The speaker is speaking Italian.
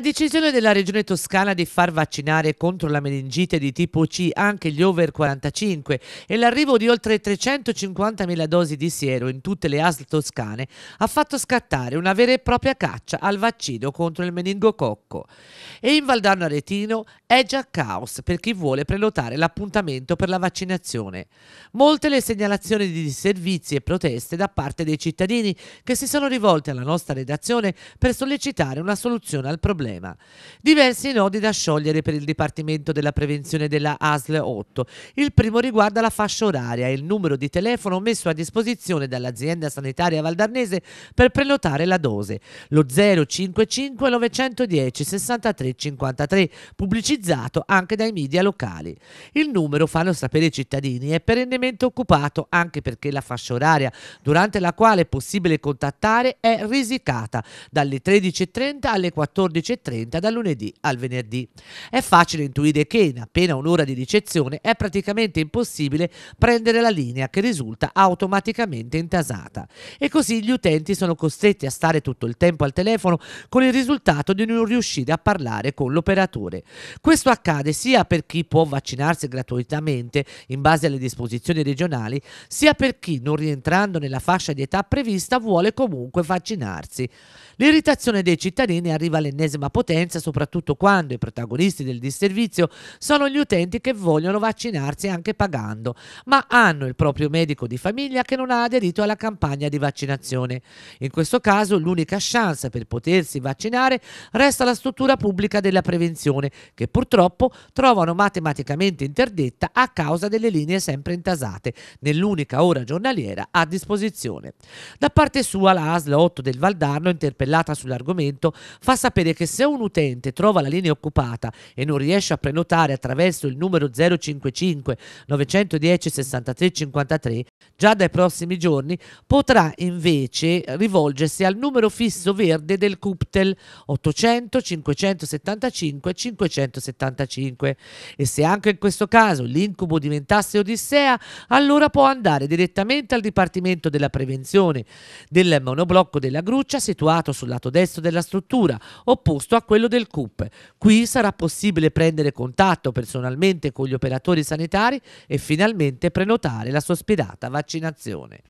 La decisione della Regione Toscana di far vaccinare contro la meningite di tipo C anche gli over 45 e l'arrivo di oltre 350.000 dosi di siero in tutte le ASL toscane ha fatto scattare una vera e propria caccia al vaccino contro il meningococco. E in Valdarno Aretino è già caos per chi vuole prenotare l'appuntamento per la vaccinazione. Molte le segnalazioni di disservizi e proteste da parte dei cittadini che si sono rivolti alla nostra redazione per sollecitare una soluzione al problema problema. Diversi nodi da sciogliere per il Dipartimento della Prevenzione della ASL 8. Il primo riguarda la fascia oraria e il numero di telefono messo a disposizione dall'azienda sanitaria valdarnese per prenotare la dose, lo 055 910 63 53, pubblicizzato anche dai media locali. Il numero, fanno sapere i cittadini, è perennemente occupato anche perché la fascia oraria durante la quale è possibile contattare è risicata dalle 13.30 alle 14.30 18.30 dal lunedì al venerdì. È facile intuire che in appena un'ora di ricezione è praticamente impossibile prendere la linea che risulta automaticamente intasata e così gli utenti sono costretti a stare tutto il tempo al telefono con il risultato di non riuscire a parlare con l'operatore. Questo accade sia per chi può vaccinarsi gratuitamente in base alle disposizioni regionali, sia per chi non rientrando nella fascia di età prevista vuole comunque vaccinarsi. L'irritazione dei cittadini arriva all'ennesima massima potenza, soprattutto quando i protagonisti del disservizio sono gli utenti che vogliono vaccinarsi anche pagando, ma hanno il proprio medico di famiglia che non ha aderito alla campagna di vaccinazione. In questo caso l'unica chance per potersi vaccinare resta la struttura pubblica della prevenzione, che purtroppo trovano matematicamente interdetta a causa delle linee sempre intasate, nell'unica ora giornaliera a disposizione. Da parte sua la ASL 8 del Valdarno, interpellata sull'argomento, fa sapere che se un utente trova la linea occupata e non riesce a prenotare attraverso il numero 055 910 63 53, Già dai prossimi giorni potrà invece rivolgersi al numero fisso verde del CUPTEL 800 575 575 e se anche in questo caso l'incubo diventasse Odissea, allora può andare direttamente al Dipartimento della Prevenzione del monoblocco della Gruccia situato sul lato destro della struttura, opposto a quello del CUP. Qui sarà possibile prendere contatto personalmente con gli operatori sanitari e finalmente prenotare la sua ospedata vaccinazione.